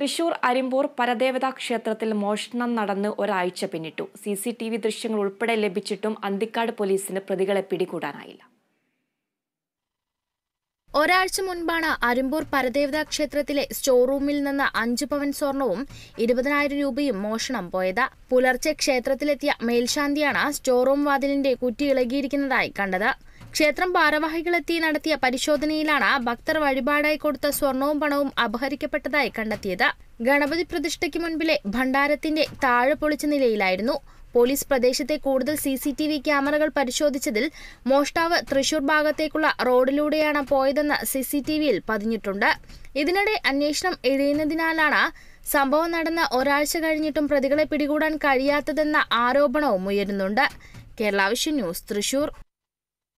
തൃശൂർ അരിമ്പൂർ പരദേവതാ ക്ഷേത്രത്തിൽ മോഷണം നടന്ന് ഒരാഴ്ച പിന്നിട്ടു സി സി ടി വി ദൃശ്യങ്ങൾ ഉൾപ്പെടെ ലഭിച്ചിട്ടും അന്തിക്കാട് പോലീസിന് പ്രതികളെ പിടികൂടാനായില്ല ഒരാഴ്ച മുൻപാണ് അരിമ്പൂർ പരദേവതാ ക്ഷേത്രത്തിലെ സ്റ്റോർ റൂമിൽ നിന്ന് അഞ്ചു പവൻ സ്വർണവും ഇരുപതിനായിരം രൂപയും മോഷണം പോയത് പുലർച്ചെ ക്ഷേത്രത്തിലെത്തിയ മേൽശാന്തിയാണ് സ്റ്റോർ റൂം വാതിലിന്റെ കുറ്റി ഇളകിയിരിക്കുന്നതായി കണ്ടത് ക്ഷേത്രം ഭാരവാഹികളെത്തി നടത്തിയ പരിശോധനയിലാണ് ഭക്തർ വഴിപാടായി കൊടുത്ത സ്വർണവും പണവും അപഹരിക്കപ്പെട്ടതായി കണ്ടെത്തിയത് ഗണപതി പ്രതിഷ്ഠയ്ക്ക് മുൻപിലെ ഭണ്ഡാരത്തിന്റെ താഴെ പൊളിച്ച നിലയിലായിരുന്നു പോലീസ് പ്രദേശത്തെ കൂടുതൽ സി സി ടി വി ക്യാമറകൾ പരിശോധിച്ചതിൽ മോഷ്ടാവ് തൃശൂർ ഭാഗത്തേക്കുള്ള റോഡിലൂടെയാണ് പോയതെന്ന് സി സി ടി വിയിൽ പതിഞ്ഞിട്ടുണ്ട് ഇതിനിടെ അന്വേഷണം ഇഴയുന്നതിനാലാണ് സംഭവം നടന്ന ഒരാഴ്ച കഴിഞ്ഞിട്ടും പ്രതികളെ പിടികൂടാൻ കഴിയാത്തതെന്ന ആരോപണവും ഉയരുന്നുണ്ട് കേരളാവശ്യ ന്യൂസ് തൃശൂർ